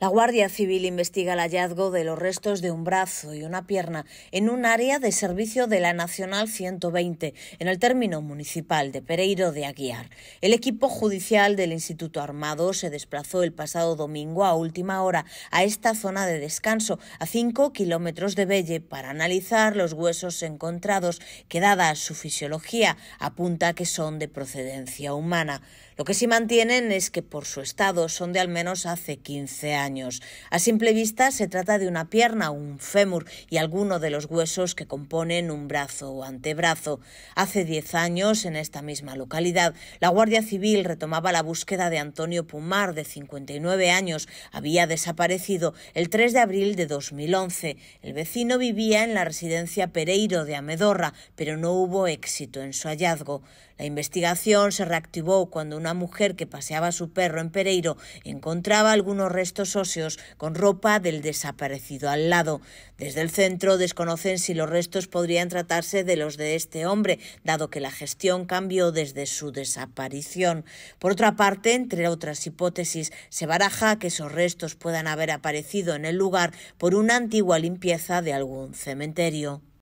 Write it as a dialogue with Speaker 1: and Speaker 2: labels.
Speaker 1: La Guardia Civil investiga el hallazgo de los restos de un brazo y una pierna en un área de servicio de la Nacional 120, en el término municipal de Pereiro de Aguiar. El equipo judicial del Instituto Armado se desplazó el pasado domingo a última hora a esta zona de descanso, a 5 kilómetros de Velle, para analizar los huesos encontrados, que dada su fisiología apunta que son de procedencia humana. Lo que sí mantienen es que por su estado son de al menos hace 15 años. A simple vista se trata de una pierna, un fémur y alguno de los huesos que componen un brazo o antebrazo. Hace 10 años, en esta misma localidad, la Guardia Civil retomaba la búsqueda de Antonio Pumar, de 59 años. Había desaparecido el 3 de abril de 2011. El vecino vivía en la residencia Pereiro de Amedorra, pero no hubo éxito en su hallazgo. La investigación se reactivó cuando una mujer que paseaba a su perro en Pereiro encontraba algunos restos con ropa del desaparecido al lado. Desde el centro desconocen si los restos podrían tratarse de los de este hombre, dado que la gestión cambió desde su desaparición. Por otra parte, entre otras hipótesis, se baraja que esos restos puedan haber aparecido en el lugar por una antigua limpieza de algún cementerio.